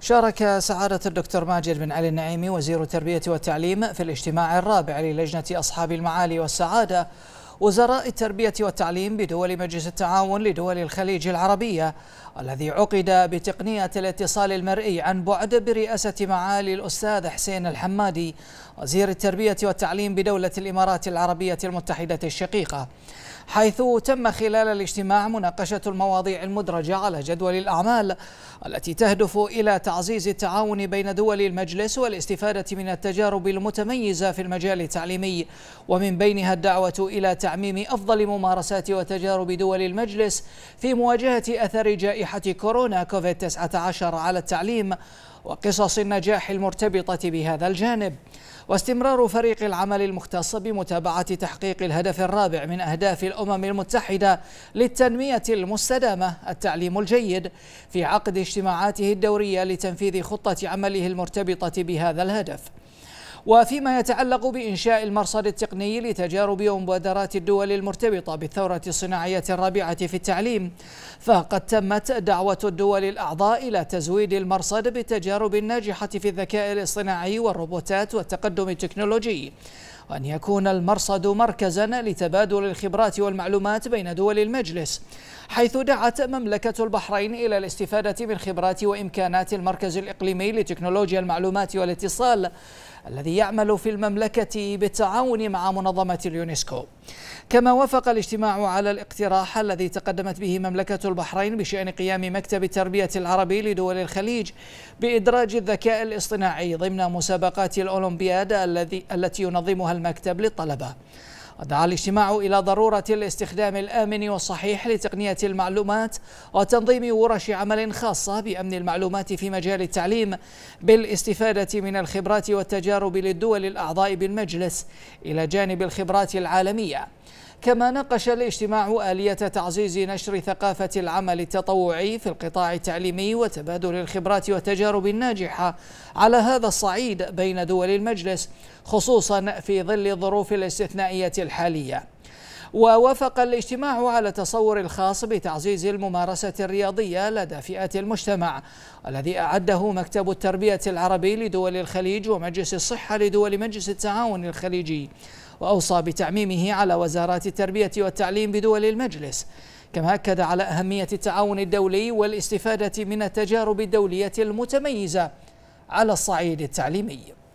شارك سعادة الدكتور ماجد بن علي النعيمي وزير التربية والتعليم في الاجتماع الرابع للجنة أصحاب المعالي والسعادة وزراء التربية والتعليم بدول مجلس التعاون لدول الخليج العربية الذي عقد بتقنية الاتصال المرئي عن بعد برئاسة معالي الأستاذ حسين الحمادي وزير التربية والتعليم بدولة الإمارات العربية المتحدة الشقيقة حيث تم خلال الاجتماع مناقشة المواضيع المدرجة على جدول الأعمال التي تهدف إلى تعزيز التعاون بين دول المجلس والاستفادة من التجارب المتميزة في المجال التعليمي ومن بينها الدعوة إلى تعليم تعميم أفضل ممارسات وتجارب دول المجلس في مواجهة أثر جائحة كورونا كوفيد-19 على التعليم وقصص النجاح المرتبطة بهذا الجانب واستمرار فريق العمل المختص بمتابعة تحقيق الهدف الرابع من أهداف الأمم المتحدة للتنمية المستدامة التعليم الجيد في عقد اجتماعاته الدورية لتنفيذ خطة عمله المرتبطة بهذا الهدف وفيما يتعلق بإنشاء المرصد التقني لتجارب ومبادرات الدول المرتبطة بالثورة الصناعية الرابعة في التعليم فقد تمت دعوة الدول الأعضاء إلى تزويد المرصد بالتجارب الناجحة في الذكاء الاصطناعي والروبوتات والتقدم التكنولوجي وأن يكون المرصد مركزا لتبادل الخبرات والمعلومات بين دول المجلس حيث دعت مملكة البحرين إلى الاستفادة من خبرات وإمكانات المركز الإقليمي لتكنولوجيا المعلومات والاتصال الذي يعمل في المملكة بالتعاون مع منظمة اليونسكو كما وافق الاجتماع على الاقتراح الذي تقدمت به مملكة البحرين بشأن قيام مكتب التربية العربي لدول الخليج بإدراج الذكاء الاصطناعي ضمن مسابقات الأولمبياد التي ينظمها المكتب للطلبة ودعا الاجتماع إلى ضرورة الاستخدام الآمن والصحيح لتقنية المعلومات وتنظيم ورش عمل خاصة بأمن المعلومات في مجال التعليم بالاستفادة من الخبرات والتجارب للدول الأعضاء بالمجلس إلى جانب الخبرات العالمية كما ناقش الاجتماع آلية تعزيز نشر ثقافة العمل التطوعي في القطاع التعليمي وتبادل الخبرات والتجارب الناجحة على هذا الصعيد بين دول المجلس خصوصا في ظل الظروف الاستثنائية الحالية ووافق الاجتماع على التصور الخاص بتعزيز الممارسة الرياضية لدى فئات المجتمع الذي أعده مكتب التربية العربي لدول الخليج ومجلس الصحة لدول مجلس التعاون الخليجي وأوصى بتعميمه على وزارات التربية والتعليم بدول المجلس كما أكد على أهمية التعاون الدولي والاستفادة من التجارب الدولية المتميزة على الصعيد التعليمي